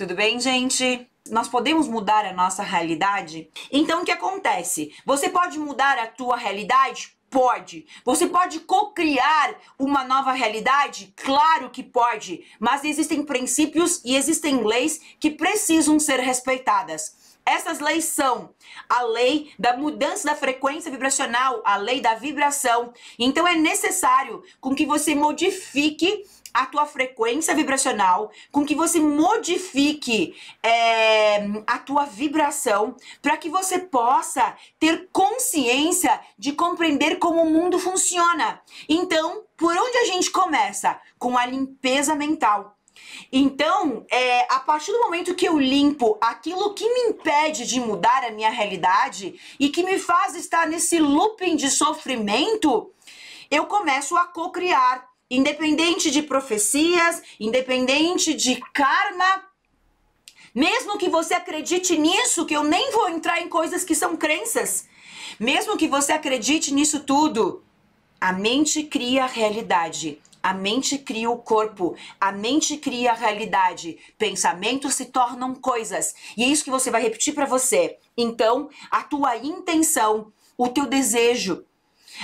Tudo bem, gente? Nós podemos mudar a nossa realidade? Então o que acontece? Você pode mudar a tua realidade? Pode. Você pode co-criar uma nova realidade? Claro que pode, mas existem princípios e existem leis que precisam ser respeitadas. Essas leis são a lei da mudança da frequência vibracional, a lei da vibração. Então é necessário com que você modifique a tua frequência vibracional, com que você modifique é, a tua vibração, para que você possa ter consciência de compreender como o mundo funciona. Então, por onde a gente começa? Com a limpeza mental. Então, é, a partir do momento que eu limpo aquilo que me impede de mudar a minha realidade e que me faz estar nesse looping de sofrimento, eu começo a co-criar, independente de profecias, independente de karma. Mesmo que você acredite nisso, que eu nem vou entrar em coisas que são crenças, mesmo que você acredite nisso tudo, a mente cria a realidade a mente cria o corpo, a mente cria a realidade, pensamentos se tornam coisas. E é isso que você vai repetir para você. Então, a tua intenção, o teu desejo,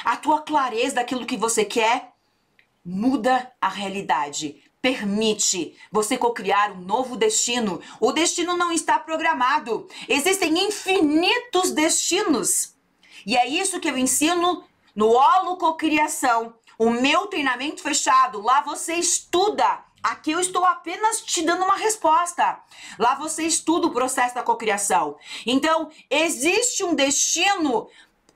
a tua clareza daquilo que você quer muda a realidade. Permite você cocriar um novo destino. O destino não está programado. Existem infinitos destinos. E é isso que eu ensino no Holo Cocriação o meu treinamento fechado, lá você estuda. Aqui eu estou apenas te dando uma resposta. Lá você estuda o processo da cocriação. Então, existe um destino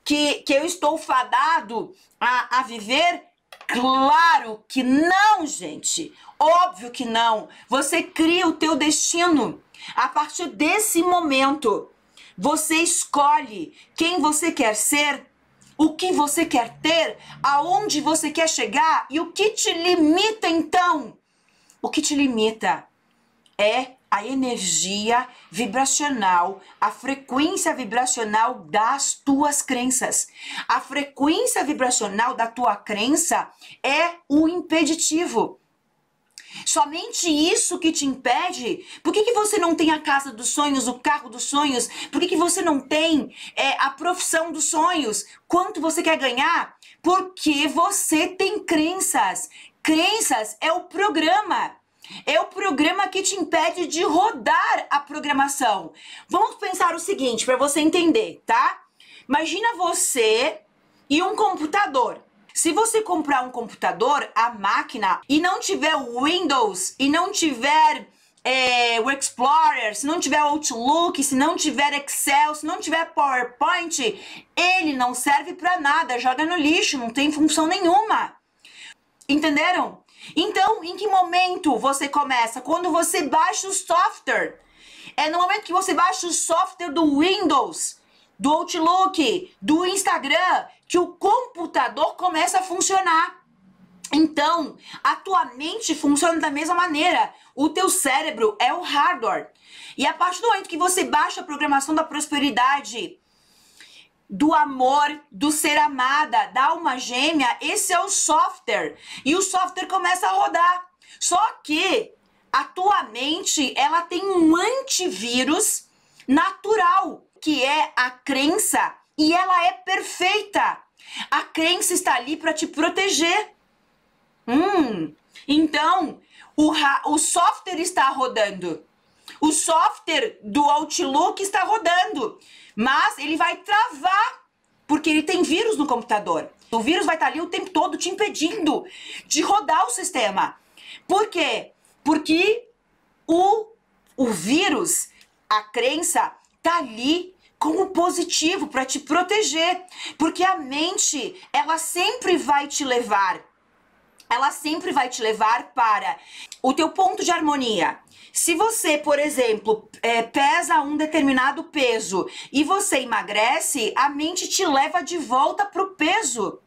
que, que eu estou fadado a, a viver? Claro que não, gente. Óbvio que não. Você cria o teu destino. A partir desse momento, você escolhe quem você quer ser o que você quer ter, aonde você quer chegar e o que te limita então. O que te limita é a energia vibracional, a frequência vibracional das tuas crenças. A frequência vibracional da tua crença é o impeditivo. Somente isso que te impede? Por que, que você não tem a casa dos sonhos, o carro dos sonhos? Por que, que você não tem é, a profissão dos sonhos? Quanto você quer ganhar? Porque você tem crenças. Crenças é o programa. É o programa que te impede de rodar a programação. Vamos pensar o seguinte, para você entender, tá? Imagina você e um computador. Se você comprar um computador, a máquina, e não tiver o Windows, e não tiver é, o Explorer, se não tiver Outlook, se não tiver Excel, se não tiver PowerPoint, ele não serve para nada, joga no lixo, não tem função nenhuma. Entenderam? Então, em que momento você começa? Quando você baixa o software. É no momento que você baixa o software do Windows, do Outlook, do Instagram, que o computador começa a funcionar. Então, a tua mente funciona da mesma maneira. O teu cérebro é o hardware. E a partir do momento que você baixa a programação da prosperidade, do amor, do ser amada, da alma gêmea, esse é o software. E o software começa a rodar. Só que a tua mente, ela tem um antivírus natural, que é a crença e ela é perfeita. A crença está ali para te proteger. Hum, então, o, o software está rodando. O software do Outlook está rodando, mas ele vai travar porque ele tem vírus no computador. O vírus vai estar tá ali o tempo todo te impedindo de rodar o sistema. Por quê? Porque o, o vírus, a crença, está ali com o positivo para te proteger, porque a mente, ela sempre vai te levar ela sempre vai te levar para o teu ponto de harmonia. Se você, por exemplo, é, pesa um determinado peso e você emagrece, a mente te leva de volta para o peso.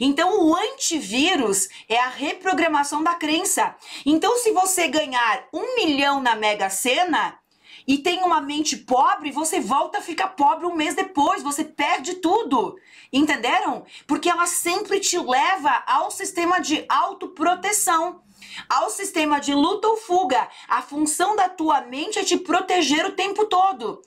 Então, o antivírus é a reprogramação da crença. Então, se você ganhar um milhão na Mega Sena, e tem uma mente pobre, você volta a ficar pobre um mês depois, você perde tudo. Entenderam? Porque ela sempre te leva ao sistema de autoproteção. Ao sistema de luta ou fuga, a função da tua mente é te proteger o tempo todo.